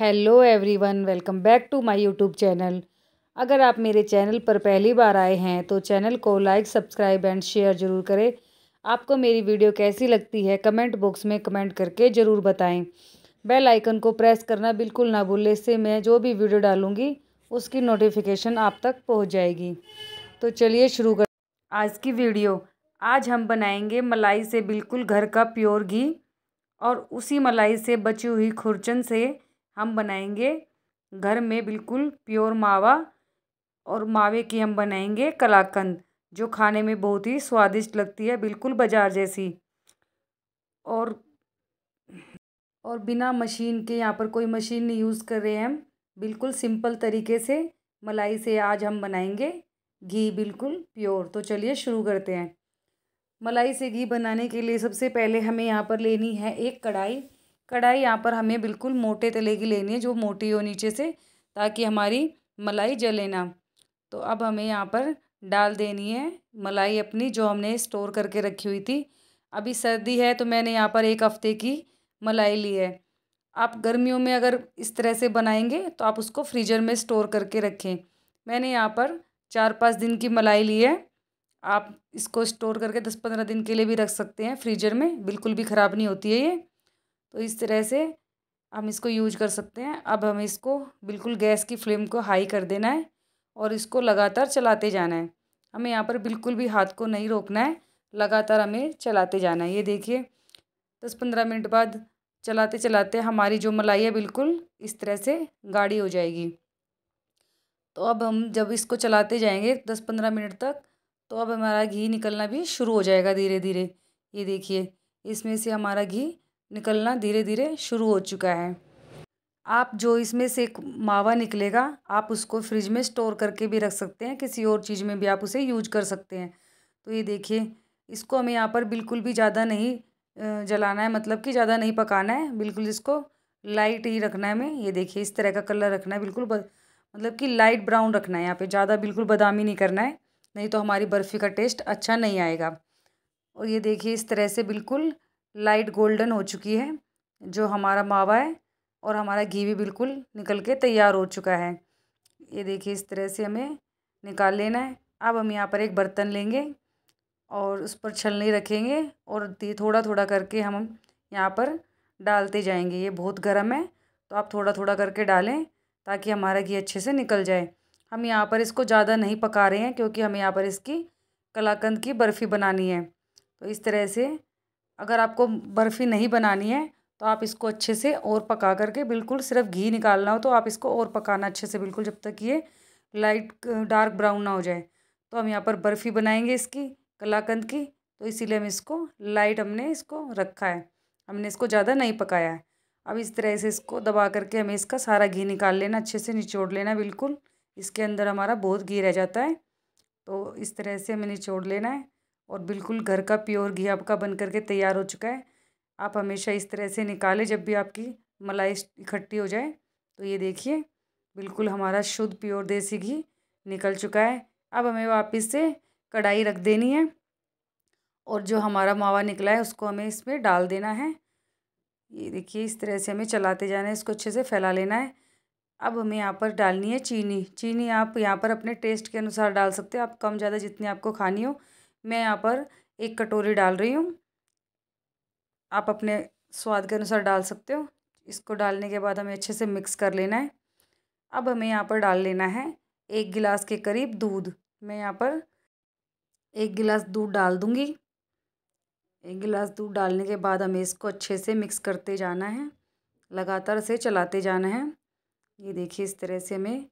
hello everyone welcome back to my YouTube channel अगर आप मेरे चैनल पर पहली बार आए हैं तो चैनल को लाइक सब्सक्राइब एंड शेयर ज़रूर करें आपको मेरी वीडियो कैसी लगती है कमेंट बॉक्स में कमेंट करके ज़रूर बताएं बेल आइकन को प्रेस करना बिल्कुल ना भूलें इससे मैं जो भी वीडियो डालूँगी उसकी नोटिफिकेशन आप तक पहुँच जाएगी तो चलिए शुरू कर आज की वीडियो आज हम बनाएंगे मलाई से बिल्कुल घर का प्योर घी और उसी मलाई से बची हुई खुरचन से हम बनाएंगे घर में बिल्कुल प्योर मावा और मावे की हम बनाएंगे कलाकंद जो खाने में बहुत ही स्वादिष्ट लगती है बिल्कुल बाजार जैसी और और बिना मशीन के यहाँ पर कोई मशीन नहीं यूज़ कर रहे हैं हम बिल्कुल सिंपल तरीके से मलाई से आज हम बनाएंगे घी बिल्कुल प्योर तो चलिए शुरू करते हैं मलाई से घी बनाने के लिए सबसे पहले हमें यहाँ पर लेनी है एक कढ़ाई कढ़ाई यहाँ पर हमें बिल्कुल मोटे तले की लेनी है जो मोटी हो नीचे से ताकि हमारी मलाई जले ना तो अब हमें यहाँ पर डाल देनी है मलाई अपनी जो हमने स्टोर करके रखी हुई थी अभी सर्दी है तो मैंने यहाँ पर एक हफ़्ते की मलाई ली है आप गर्मियों में अगर इस तरह से बनाएंगे तो आप उसको फ्रीजर में स्टोर करके रखें मैंने यहाँ पर चार पाँच दिन की मलाई ली है आप इसको स्टोर करके दस पंद्रह दिन के लिए भी रख सकते हैं फ्रीजर में बिल्कुल भी ख़राब नहीं होती है ये तो इस तरह से हम इसको यूज कर सकते हैं अब हमें इसको बिल्कुल गैस की फ्लेम को हाई कर देना है और इसको लगातार चलाते जाना है हमें यहाँ पर बिल्कुल भी हाथ को नहीं रोकना है लगातार हमें चलाते जाना है ये देखिए दस पंद्रह मिनट बाद चलाते चलाते हमारी जो मलाई है बिल्कुल इस तरह से गाढ़ी हो जाएगी तो अब हम जब इसको चलाते जाएंगे दस पंद्रह मिनट तक तो अब हमारा घी निकलना भी शुरू हो जाएगा धीरे धीरे ये देखिए इसमें से हमारा घी निकलना धीरे धीरे शुरू हो चुका है आप जो इसमें से एक मावा निकलेगा आप उसको फ्रिज में स्टोर करके भी रख सकते हैं किसी और चीज़ में भी आप उसे यूज कर सकते हैं तो ये देखिए इसको हमें यहाँ पर बिल्कुल भी ज़्यादा नहीं जलाना है मतलब कि ज़्यादा नहीं पकाना है बिल्कुल इसको लाइट ही रखना है हमें ये देखिए इस तरह का कलर रखना है बिल्कुल मतलब कि लाइट ब्राउन रखना है यहाँ पर ज़्यादा बिल्कुल बादामी नहीं करना है नहीं तो हमारी बर्फ़ी का टेस्ट अच्छा नहीं आएगा और ये देखिए इस तरह से बिल्कुल लाइट गोल्डन हो चुकी है जो हमारा मावा है और हमारा घी भी बिल्कुल निकल के तैयार हो चुका है ये देखिए इस तरह से हमें निकाल लेना है अब हम यहाँ पर एक बर्तन लेंगे और उस पर छलनी रखेंगे और थोड़ा थोड़ा करके हम यहाँ पर डालते जाएंगे ये बहुत गर्म है तो आप थोड़ा थोड़ा करके डालें ताकि हमारा घी अच्छे से निकल जाए हम यहाँ पर इसको ज़्यादा नहीं पका रहे हैं क्योंकि हमें यहाँ पर इसकी कलाकंद की बर्फ़ी बनानी है तो इस तरह से अगर आपको बर्फ़ी नहीं बनानी है तो आप इसको अच्छे से और पका करके बिल्कुल सिर्फ घी निकालना हो तो आप इसको और पकाना अच्छे से बिल्कुल जब तक ये लाइट डार्क ब्राउन ना हो जाए तो हम यहाँ पर बर्फ़ी बनाएंगे इसकी कलाकंद की तो इसीलिए हम इसको लाइट हमने इसको रखा है हमने इसको ज़्यादा नहीं पकाया है अब इस तरह से इसको दबा करके हमें इसका सारा घी निकाल लेना अच्छे से निचोड़ लेना बिल्कुल इसके अंदर हमारा बहुत घी रह जाता है तो इस तरह से हमें निचोड़ लेना है और बिल्कुल घर का प्योर घी आपका बन करके तैयार हो चुका है आप हमेशा इस तरह से निकालें जब भी आपकी मलाई इकट्ठी हो जाए तो ये देखिए बिल्कुल हमारा शुद्ध प्योर देसी घी निकल चुका है अब हमें वापस से कढ़ाई रख देनी है और जो हमारा मावा निकला है उसको हमें इसमें डाल देना है ये देखिए इस तरह से हमें चलाते जाना है इसको अच्छे से फैला लेना है अब हमें यहाँ पर डालनी है चीनी चीनी आप यहाँ पर अपने टेस्ट के अनुसार डाल सकते हो आप कम ज़्यादा जितनी आपको खानी हो मैं यहाँ पर एक कटोरी डाल रही हूँ आप अपने स्वाद के अनुसार डाल सकते हो इसको डालने के बाद हमें अच्छे से मिक्स कर लेना है अब हमें यहाँ पर डाल लेना है एक गिलास के करीब दूध मैं यहाँ पर एक गिलास दूध डाल दूँगी एक गिलास दूध डालने के बाद हमें इसको अच्छे से मिक्स करते जाना है लगातार से चलाते जाना है ये देखिए इस तरह से हमें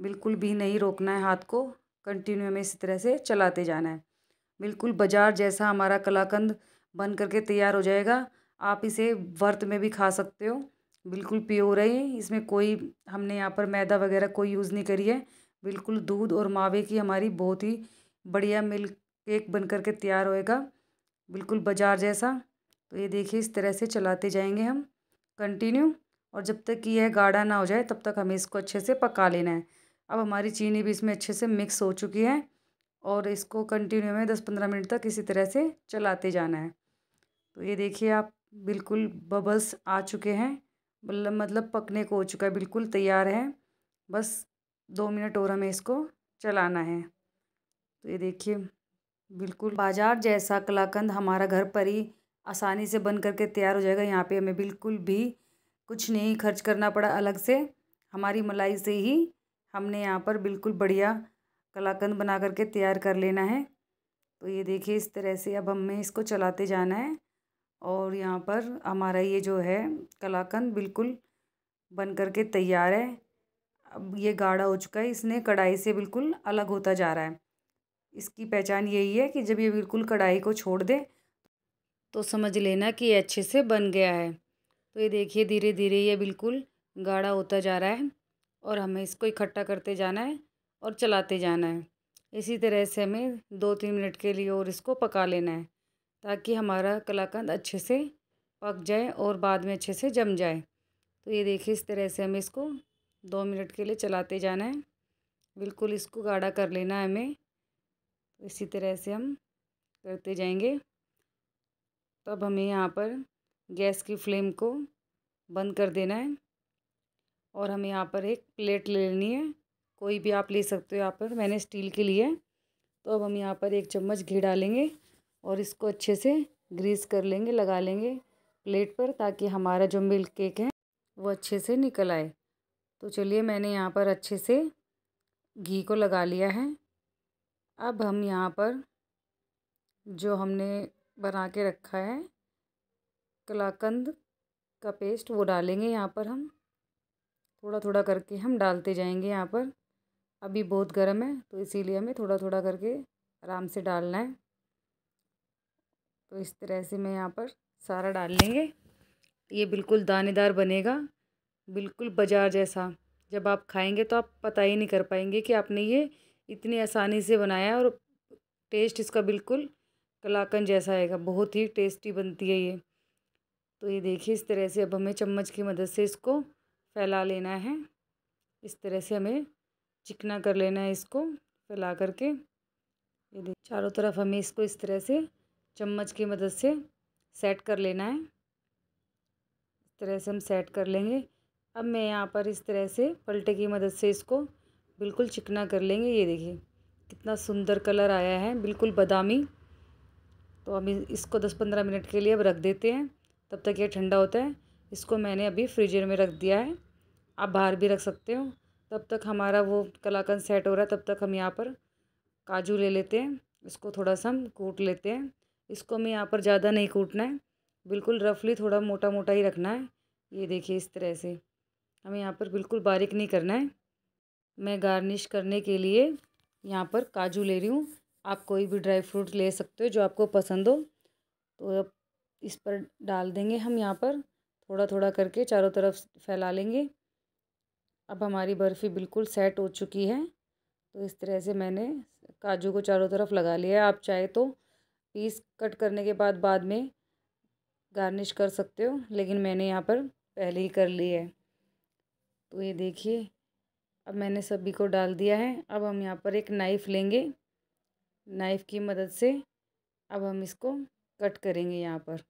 बिल्कुल भी नहीं रोकना है हाथ को कंटिन्यू हमें इसी तरह से चलाते जाना है बिल्कुल बाजार जैसा हमारा कलाकंद बन करके तैयार हो जाएगा आप इसे व्रत में भी खा सकते हो बिल्कुल प्योर है इसमें कोई हमने यहाँ पर मैदा वगैरह कोई यूज़ नहीं करी है बिल्कुल दूध और मावे की हमारी बहुत ही बढ़िया मिल्क केक बन करके तैयार होएगा बिल्कुल बाजार जैसा तो ये देखिए इस तरह से चलाते जाएंगे हम कंटिन्यू और जब तक कि यह गाढ़ा ना हो जाए तब तक हमें इसको अच्छे से पका लेना है अब हमारी चीनी भी इसमें अच्छे से मिक्स हो चुकी है और इसको कंटिन्यू में दस पंद्रह मिनट तक इसी तरह से चलाते जाना है तो ये देखिए आप बिल्कुल बबल्स आ चुके हैं मतलब, मतलब पकने को हो चुका है बिल्कुल तैयार है बस दो मिनट और हमें इसको चलाना है तो ये देखिए बिल्कुल बाजार जैसा कलाकंद हमारा घर पर ही आसानी से बन करके तैयार हो जाएगा यहाँ पे हमें बिल्कुल भी कुछ नहीं खर्च करना पड़ा अलग से हमारी मलाई से ही हमने यहाँ पर बिल्कुल बढ़िया कलाकंद बना करके तैयार कर लेना है तो ये देखिए इस तरह से अब हमें इसको चलाते जाना है और यहाँ पर हमारा ये जो है कलाकंद बिल्कुल बन करके तैयार है अब ये गाढ़ा हो चुका है इसने कढ़ाई से बिल्कुल अलग होता जा रहा है इसकी पहचान यही है कि जब ये बिल्कुल कढ़ाई को छोड़ दे तो समझ लेना कि ये अच्छे से बन गया है तो ये देखिए धीरे धीरे ये बिल्कुल गाढ़ा होता जा रहा है और हमें इसको इकट्ठा करते जाना है और चलाते जाना है इसी तरह से हमें दो तीन मिनट के लिए और इसको पका लेना है ताकि हमारा कलाकंद अच्छे से पक जाए और बाद में अच्छे से जम जाए तो ये देखिए इस तरह से हमें इसको दो मिनट के लिए चलाते जाना है बिल्कुल इसको गाढ़ा कर लेना है हमें इसी तरह से हम करते जाएंगे तब हमें यहाँ पर गैस की फ्लेम को बंद कर देना है और हमें यहाँ पर एक प्लेट ले लेनी है कोई भी आप ले सकते हो यहाँ पर मैंने स्टील के लिए तो अब हम यहाँ पर एक चम्मच घी डालेंगे और इसको अच्छे से ग्रीस कर लेंगे लगा लेंगे प्लेट पर ताकि हमारा जो मिल्क केक है वो अच्छे से निकल आए तो चलिए मैंने यहाँ पर अच्छे से घी को लगा लिया है अब हम यहाँ पर जो हमने बना के रखा है कलाकंद का पेस्ट वो डालेंगे यहाँ पर हम थोड़ा थोड़ा करके हम डालते जाएंगे यहाँ पर अभी बहुत गर्म है तो इसीलिए हमें थोड़ा थोड़ा करके आराम से डालना है तो इस तरह से मैं यहाँ पर सारा डाल लेंगे ये बिल्कुल दानेदार बनेगा बिल्कुल बाजार जैसा जब आप खाएंगे तो आप पता ही नहीं कर पाएंगे कि आपने ये इतनी आसानी से बनाया और टेस्ट इसका बिल्कुल कलाकन जैसा आएगा बहुत ही टेस्टी बनती है ये तो ये देखिए इस तरह से अब हमें चम्मच की मदद से इसको फैला लेना है इस तरह से हमें चिकना कर लेना है इसको फैला करके ये देखिए चारों तरफ हमें इसको इस तरह से चम्मच की मदद से सेट कर लेना है इस तरह से हम सेट कर लेंगे अब मैं यहाँ पर इस तरह से पलटे की मदद से इसको बिल्कुल चिकना कर लेंगे ये देखिए कितना सुंदर कलर आया है बिल्कुल बादामी तो अभी इसको दस पंद्रह मिनट के लिए अब रख देते हैं तब तक ये ठंडा होता है इसको मैंने अभी फ्रीजर में रख दिया है आप बाहर भी रख सकते हो तब तक हमारा वो कलाकंद सेट हो रहा है तब तक हम यहाँ पर काजू ले लेते हैं इसको थोड़ा सा हम कूट लेते हैं इसको हमें यहाँ पर ज़्यादा नहीं कूटना है बिल्कुल रफली थोड़ा मोटा मोटा ही रखना है ये देखिए इस तरह से हमें यहाँ पर बिल्कुल बारीक नहीं करना है मैं गार्निश करने के लिए यहाँ पर काजू ले रही हूँ आप कोई भी ड्राई फ्रूट ले सकते हो जो आपको पसंद हो तो अब इस पर डाल देंगे हम यहाँ पर थोड़ा थोड़ा करके चारों तरफ फैला लेंगे अब हमारी बर्फ़ी बिल्कुल सेट हो चुकी है तो इस तरह से मैंने काजू को चारों तरफ लगा लिया आप चाहे तो पीस कट करने के बाद बाद में गार्निश कर सकते हो लेकिन मैंने यहाँ पर पहले ही कर ली है तो ये देखिए अब मैंने सभी को डाल दिया है अब हम यहाँ पर एक नाइफ़ लेंगे नाइफ़ की मदद से अब हम इसको कट करेंगे यहाँ पर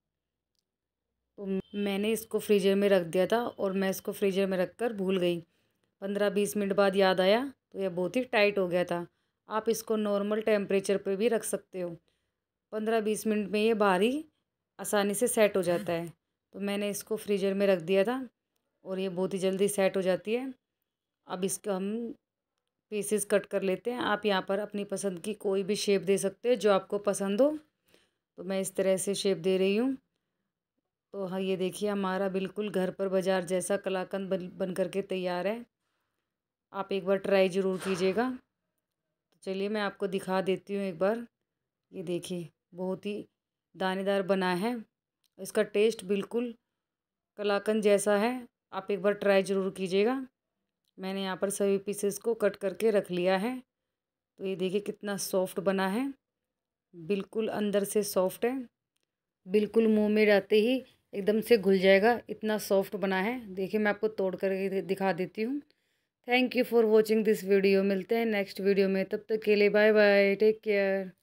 तो मैंने इसको फ्रीजर में रख दिया था और मैं इसको फ्रीजर में रख कर भूल गई पंद्रह बीस मिनट बाद याद आया तो यह बहुत ही टाइट हो गया था आप इसको नॉर्मल टेम्परेचर पे भी रख सकते हो पंद्रह बीस मिनट में ये भारी आसानी से सेट हो जाता है तो मैंने इसको फ्रीजर में रख दिया था और ये बहुत ही जल्दी सेट हो जाती है अब इसको हम पीसेस कट कर लेते हैं आप यहाँ पर अपनी पसंद की कोई भी शेप दे सकते हो जो आपको पसंद हो तो मैं इस तरह से शेप दे रही हूँ तो हाँ ये देखिए हमारा बिल्कुल घर पर बाज़ार जैसा कलाकंद बन बन करके तैयार है आप एक बार ट्राई ज़रूर कीजिएगा तो चलिए मैं आपको दिखा देती हूँ एक बार ये देखिए बहुत ही दानेदार बना है इसका टेस्ट बिल्कुल कलाकंद जैसा है आप एक बार ट्राई ज़रूर कीजिएगा मैंने यहाँ पर सभी पीसेस को कट करके रख लिया है तो ये देखिए कितना सॉफ्ट बना है बिल्कुल अंदर से सॉफ्ट है बिल्कुल मुंह में जाते ही एकदम से घुल जाएगा इतना सॉफ्ट बना है देखिए मैं आपको तोड़ कर दिखा देती हूँ thank you for watching this video मिलते हैं नेक्स्ट वीडियो में तब तक के लिए बाय बाय टेक केयर